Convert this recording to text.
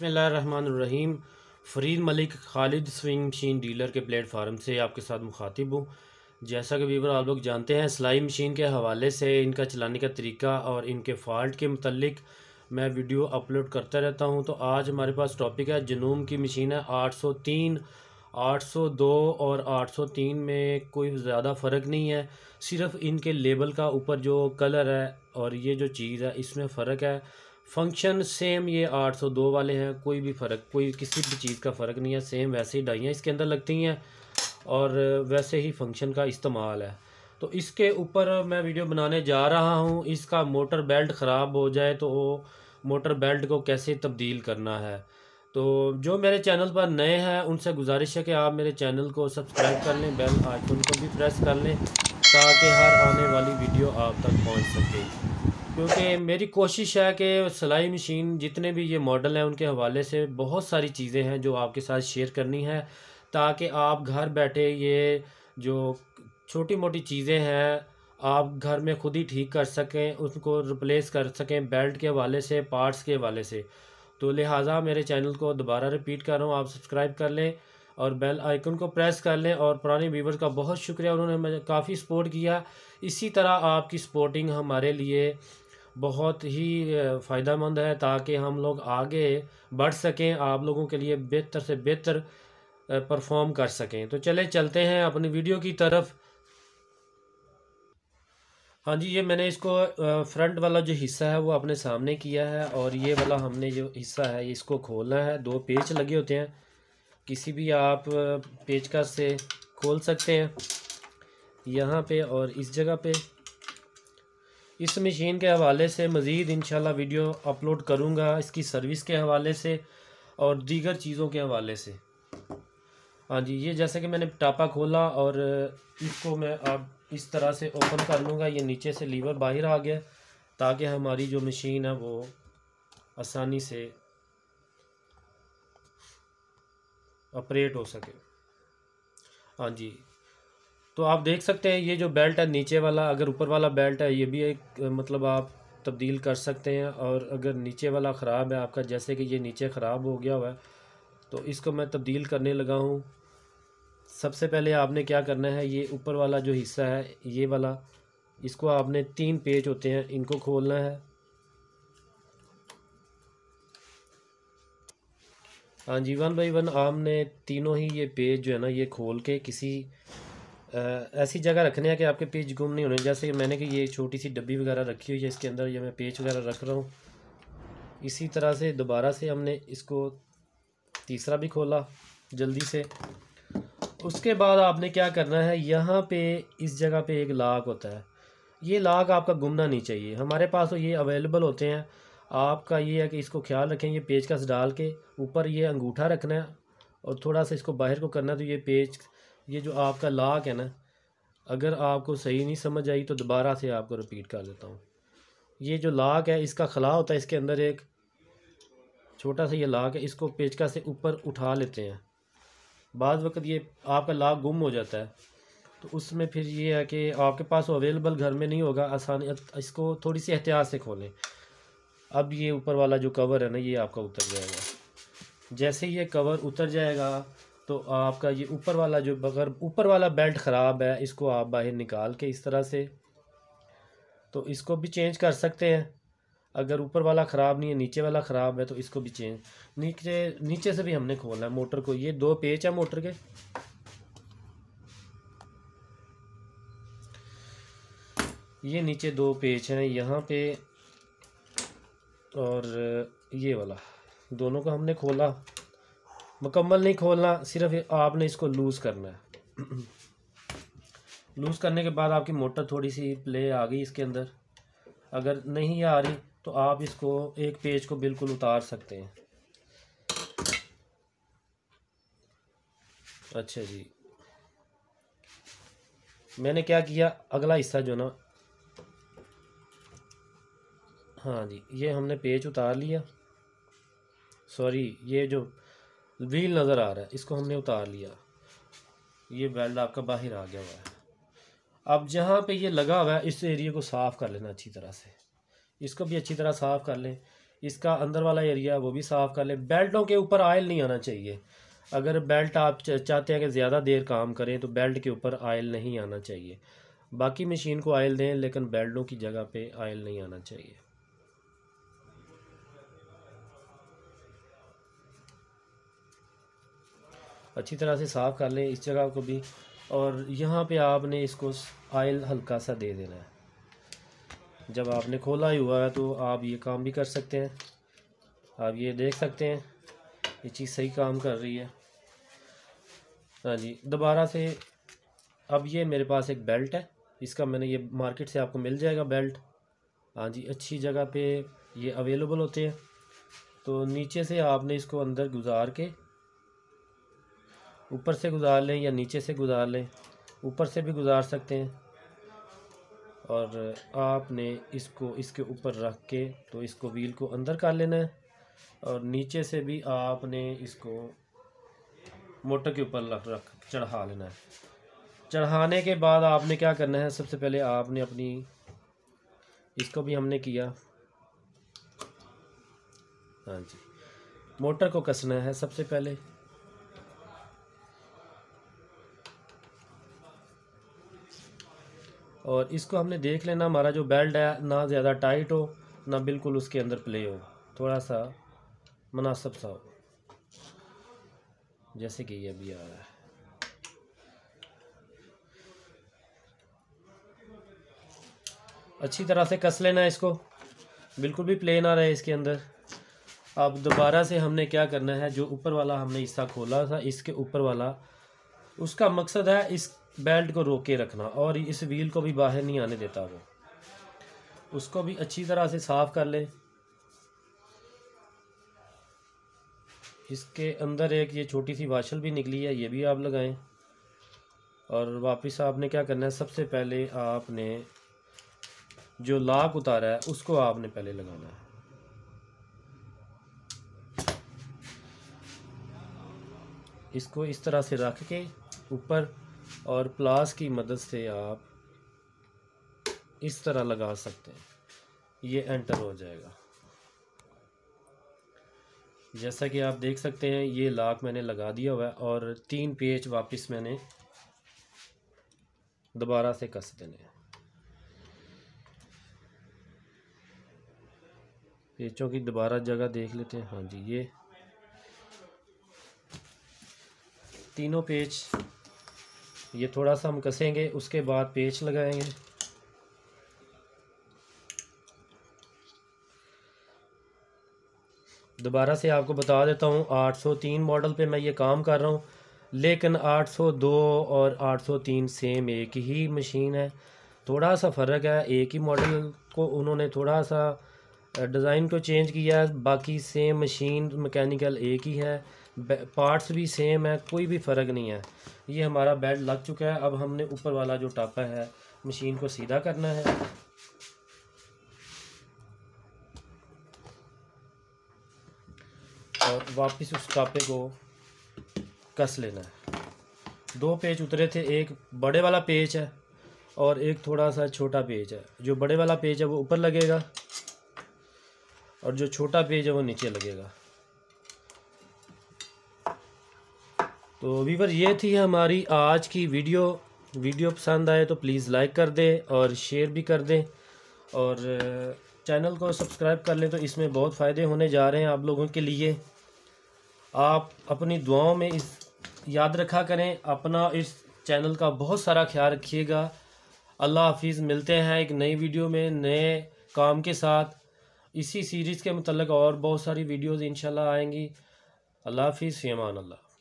रहीम Farid Malik Khalid swing machine dealer के platform से आपके साथ मुखातिब हूँ जैसा कि वीवर आप लोग जानते हैं सिलाई मशीन के हवाले से इनका चलाने का तरीका और इनके फॉल्ट के मतलब मैं वीडियो अपलोड करता रहता हूँ तो आज हमारे पास टॉपिक है जनूम की मशीन है 803 802 और 803 में कोई ज़्यादा फ़र्क नहीं है सिर्फ इनके लेबल का ऊपर जो कलर है और ये जो चीज़ है इसमें फ़र्क है फंक्शन सेम ये आठ सौ दो वाले हैं कोई भी फ़र्क कोई किसी भी चीज़ का फ़र्क नहीं है सेम वैसे ही डाइयाँ इसके अंदर लगती हैं और वैसे ही फंक्शन का इस्तेमाल है तो इसके ऊपर मैं वीडियो बनाने जा रहा हूँ इसका मोटर बेल्ट ख़राब हो जाए तो वो मोटर बेल्ट को कैसे तब्दील करना है तो जो मेरे चैनल पर नए हैं उनसे गुजारिश है कि आप मेरे चैनल को सब्सक्राइब कर लें बेल आइकन को भी प्रेस कर लें ताकि हर आने वाली वीडियो आप तक पहुँच सके क्योंकि मेरी कोशिश है कि सिलाई मशीन जितने भी ये मॉडल हैं उनके हवाले से बहुत सारी चीज़ें हैं जो आपके साथ शेयर करनी है ताकि आप घर बैठे ये जो छोटी मोटी चीज़ें हैं आप घर में खुद ही ठीक कर सकें उसको रिप्लेस कर सकें बेल्ट के हवाले से पार्ट्स के हवाले से तो लिहाजा मेरे चैनल को दोबारा रिपीट कर रहा हूँ आप सब्सक्राइब कर लें और बेल आइकन को प्रेस कर लें और पुराने व्यूवर का बहुत शुक्रिया उन्होंने काफ़ी सपोर्ट किया इसी तरह आपकी सपोर्टिंग हमारे लिए बहुत ही फ़ायदा मंद है ताकि हम लोग आगे बढ़ सकें आप लोगों के लिए बेहतर से बेहतर परफॉर्म कर सकें तो चले चलते हैं अपनी वीडियो की तरफ हाँ जी ये मैंने इसको फ्रंट वाला जो हिस्सा है वो अपने सामने किया है और ये वाला हमने जो हिस्सा है इसको खोलना है दो पेच लगे होते हैं किसी भी आप पेचकस से खोल सकते हैं यहाँ पे और इस जगह पे इस मशीन के हवाले से मज़ीद इन वीडियो अपलोड करूँगा इसकी सर्विस के हवाले से और दीगर चीज़ों के हवाले से हाँ जी ये जैसे कि मैंने टापा खोला और इसको मैं अब इस तरह से ओपन कर लूँगा ये नीचे से लीवर बाहर आ गया ताकि हमारी जो मशीन है वो आसानी से ऑपरेट हो सके हाँ जी तो आप देख सकते हैं ये जो बेल्ट है नीचे वाला अगर ऊपर वाला बेल्ट है ये भी एक मतलब आप तब्दील कर सकते हैं और अगर नीचे वाला ख़राब है आपका जैसे कि ये नीचे ख़राब हो गया हुआ है तो इसको मैं तब्दील करने लगा हूँ सबसे पहले आपने क्या करना है ये ऊपर वाला जो हिस्सा है ये वाला इसको आपने तीन पेज होते हैं इनको खोलना है हाँ जी वन बाई वन आपने तीनों ही ये पेज जो है ना ये खोल के किसी ऐसी जगह रखने हैं कि आपके पेज गुम नहीं होने जैसे मैंने कि ये छोटी सी डब्बी वगैरह रखी हुई है इसके अंदर ये मैं पेज वगैरह रख रहा हूँ इसी तरह से दोबारा से हमने इसको तीसरा भी खोला जल्दी से उसके बाद आपने क्या करना है यहाँ पे इस जगह पे एक लाक होता है ये लाक आपका गुमना नहीं चाहिए हमारे पास तो ये अवेलेबल होते हैं आपका ये है कि इसको ख्याल रखें ये पेज का डाल के ऊपर ये अंगूठा रखना है और थोड़ा सा इसको बाहर को करना है तो ये पेज ये जो आपका लाक है ना अगर आपको सही नहीं समझ आई तो दोबारा से आपको रिपीट कर देता हूँ ये जो लाक है इसका खला होता है इसके अंदर एक छोटा सा ये लाक है इसको पेचका से ऊपर उठा लेते हैं बाद वक्त ये आपका लाक गुम हो जाता है तो उसमें फिर ये है कि आपके पास अवेलेबल घर में नहीं होगा आसानी इसको थोड़ी सी एहतियात से खोलें अब ये ऊपर वाला जो कवर है ना ये आपका उतर जाएगा जैसे ये कवर उतर जाएगा तो आपका ये ऊपर वाला जो अगर ऊपर वाला बेल्ट ख़राब है इसको आप बाहर निकाल के इस तरह से तो इसको भी चेंज कर सकते हैं अगर ऊपर वाला ख़राब नहीं है नीचे वाला ख़राब है तो इसको भी चेंज नीचे नीचे से भी हमने खोलना है मोटर को ये दो पेच है मोटर के ये नीचे दो पेच हैं यहाँ पे और ये वाला दोनों को हमने खोला मुकम्मल नहीं खोलना सिर्फ आपने इसको लूज़ करना है लूज़ करने के बाद आपकी मोटर थोड़ी सी प्ले आ गई इसके अंदर अगर नहीं आ रही तो आप इसको एक पेज को बिल्कुल उतार सकते हैं अच्छा जी मैंने क्या किया अगला हिस्सा जो ना हाँ जी ये हमने पेज उतार लिया सॉरी ये जो व्हील नज़र आ रहा है इसको हमने उतार लिया ये बेल्ट आपका बाहर आ गया हुआ है अब जहाँ पे ये लगा हुआ है इस एरिया को साफ़ कर लेना अच्छी तरह से इसको भी अच्छी तरह साफ़ कर लें इसका अंदर वाला एरिया वो भी साफ़ कर लें बेल्टों के ऊपर आयल नहीं आना चाहिए अगर बेल्ट आप चाहते हैं कि ज़्यादा देर काम करें तो बेल्ट के ऊपर आयल नहीं आना चाहिए बाकी मशीन को आयल दें लेकिन बेल्टों की जगह पे आयल नहीं आना चाहिए अच्छी तरह से साफ़ कर लें इस जगह को भी और यहाँ पे आपने इसको आयल हल्का सा दे देना है जब आपने खोला ही हुआ है तो आप ये काम भी कर सकते हैं आप ये देख सकते हैं ये चीज़ सही काम कर रही है हाँ जी दोबारा से अब ये मेरे पास एक बेल्ट है इसका मैंने ये मार्केट से आपको मिल जाएगा बेल्ट हाँ जी अच्छी जगह पे ये अवेलेबल होते हैं तो नीचे से आपने इसको अंदर गुजार के ऊपर से गुजार लें या नीचे से गुजार लें ऊपर से भी गुजार सकते हैं और आपने इसको इसके ऊपर रख के तो इसको व्हील को अंदर कर लेना है और नीचे से भी आपने इसको मोटर के ऊपर रख रख चढ़ा लेना है चढ़ाने के बाद आपने क्या करना है सबसे पहले आपने अपनी इसको भी हमने किया हाँ जी मोटर को कसना है सबसे पहले और इसको हमने देख लेना हमारा जो बेल्ट है ना ज़्यादा टाइट हो ना बिल्कुल उसके अंदर प्ले हो थोड़ा सा मुनासब सा हो जैसे कि ये अभी आ रहा है अच्छी तरह से कस लेना इसको बिल्कुल भी प्ले ना रहे इसके अंदर अब दोबारा से हमने क्या करना है जो ऊपर वाला हमने हिस्सा खोला था इसके ऊपर वाला उसका मकसद है इस बेल्ट को रोक के रखना और इस व्हील को भी बाहर नहीं आने देता वो उसको भी अच्छी तरह से साफ़ कर ले इसके अंदर एक ये छोटी सी वाशल भी निकली है ये भी आप लगाएं और वापस आपने क्या करना है सबसे पहले आपने जो लाक उतारा है उसको आपने पहले लगाना है इसको इस तरह से रख के ऊपर और प्लास की मदद से आप इस तरह लगा सकते हैं ये एंटर हो जाएगा जैसा कि आप देख सकते हैं ये लाख मैंने लगा दिया हुआ है और तीन पेज वापस मैंने दोबारा से कस देने हैं पेचों की दोबारा जगह देख लेते हैं हाँ जी ये तीनों पेज ये थोड़ा सा हम कसेंगे उसके बाद पेच लगाएंगे दोबारा से आपको बता देता हूँ 803 मॉडल पे मैं ये काम कर रहा हूँ लेकिन 802 और 803 सेम एक ही मशीन है थोड़ा सा फ़र्क है एक ही मॉडल को उन्होंने थोड़ा सा डिज़ाइन को चेंज किया है बाकी सेम मशीन मैकेनिकल एक ही है पार्ट्स भी सेम है कोई भी फ़र्क नहीं है ये हमारा बेल्ट लग चुका है अब हमने ऊपर वाला जो टापा है मशीन को सीधा करना है और वापस उस टापे को कस लेना है दो पेज उतरे थे एक बड़े वाला पेज है और एक थोड़ा सा छोटा पेज है जो बड़े वाला पेज है वो ऊपर लगेगा और जो छोटा पेज है वो नीचे लगेगा तो वीवर ये थी हमारी आज की वीडियो वीडियो पसंद आए तो प्लीज़ लाइक कर दें और शेयर भी कर दें और चैनल को सब्सक्राइब कर लें तो इसमें बहुत फ़ायदे होने जा रहे हैं आप लोगों के लिए आप अपनी दुआओं में इस याद रखा करें अपना इस चैनल का बहुत सारा ख्याल रखिएगा अल्लाह हाफिज़ मिलते हैं एक नई वीडियो में नए काम के साथ इसी सीरीज़ के मतलब और बहुत सारी वीडियोज़ इन शाला आएँगी अल्लाह हाफिज़ फ़ीमान अल्लाह